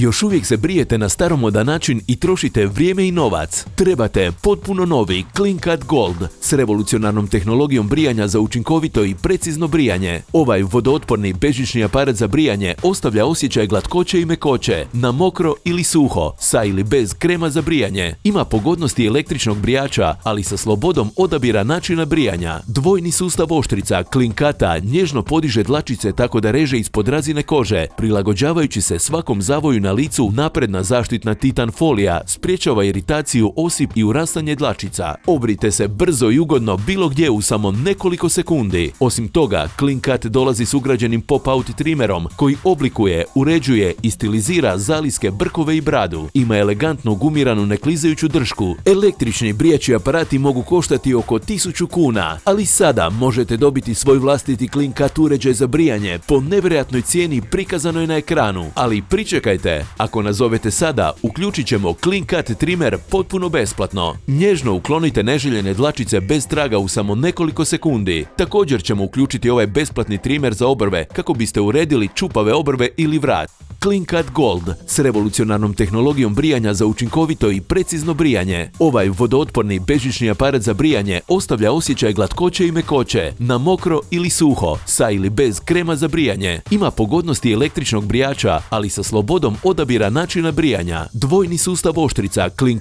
Još uvijek se brijete na staromodan način i trošite vrijeme i novac. Trebate potpuno novi Clean Gold s revolucionarnom tehnologijom brijanja za učinkovito i precizno brijanje. Ovaj vodootporni bežični aparat za brijanje ostavlja osjećaj glatkoće i mekoće, na mokro ili suho, sa ili bez krema za brijanje. Ima pogodnosti električnog brijača, ali sa slobodom odabira načina brijanja. Dvojni sustav oštrica Clean nježno podiže dlačice tako da reže ispod razine kože, prilagođavajući se svakom zavoju na na licu napredna zaštitna titan folija spriječava iritaciju osip i urastanje dlačica. Obrite se brzo i ugodno bilo gdje u samo nekoliko sekundi. Osim toga, Cut dolazi s ugrađenim pop-out trimerom koji oblikuje, uređuje i stilizira zaliske brkove i bradu. Ima elegantnu gumiranu neklizajuću dršku. Električni brijači aparati mogu koštati oko 1000 kuna, ali sada možete dobiti svoj vlastiti Cut uređaj za brijanje po nevjerojatnoj cijeni prikazanoj na ekranu. Ali pričekajte, ako nazovete sada, uključit ćemo Clean Cut trimer potpuno besplatno. Nježno uklonite neželjene dlačice bez traga u samo nekoliko sekundi. Također ćemo uključiti ovaj besplatni trimer za obrve kako biste uredili čupave obrve ili vrat. Clean Gold s revolucionarnom tehnologijom brijanja za učinkovito i precizno brijanje. Ovaj vodootporni bežični aparat za brijanje ostavlja osjećaj glatkoće i mekoće, na mokro ili suho, sa ili bez krema za brijanje. Ima pogodnosti električnog brijača, ali sa slobodom odabira načina brijanja. Dvojni sustav oštrica Clean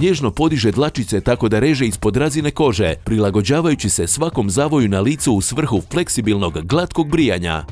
nježno podiže dlačice tako da reže ispod razine kože, prilagođavajući se svakom zavoju na licu u svrhu fleksibilnog glatkog brijanja.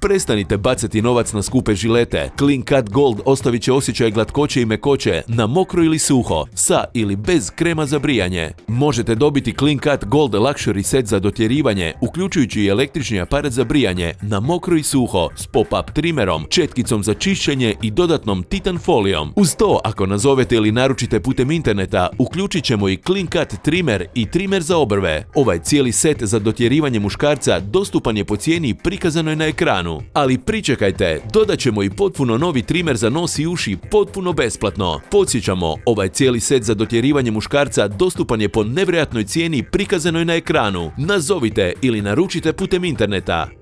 Prestanite bacati novac na skupe žilete. Clean Cut Gold ostavit će osjećaj glatkoće i mekoće na mokro ili suho, sa ili bez krema za brijanje. Možete dobiti Clean Cut Gold Luxury set za dotjerivanje, uključujući i električni aparat za brijanje na mokro i suho s pop-up trimerom, četkicom za čišćenje i dodatnom titan folijom. Uz to, ako nazovete ili naručite putem interneta, uključit ćemo i Clean Cut trimer i trimer za obrve. Ovaj cijeli set za dotjerivanje muškarca dostupan je po cijeni prikazanoj na ekranu. Ali pričekajte, dodat ćemo i potpuno novi trimer za nos i uši potpuno besplatno. Podsjećamo, ovaj cijeli set za dotjerivanje muškarca dostupan je po nevjerojatnoj cijeni prikazanoj na ekranu. Nazovite ili naručite putem interneta.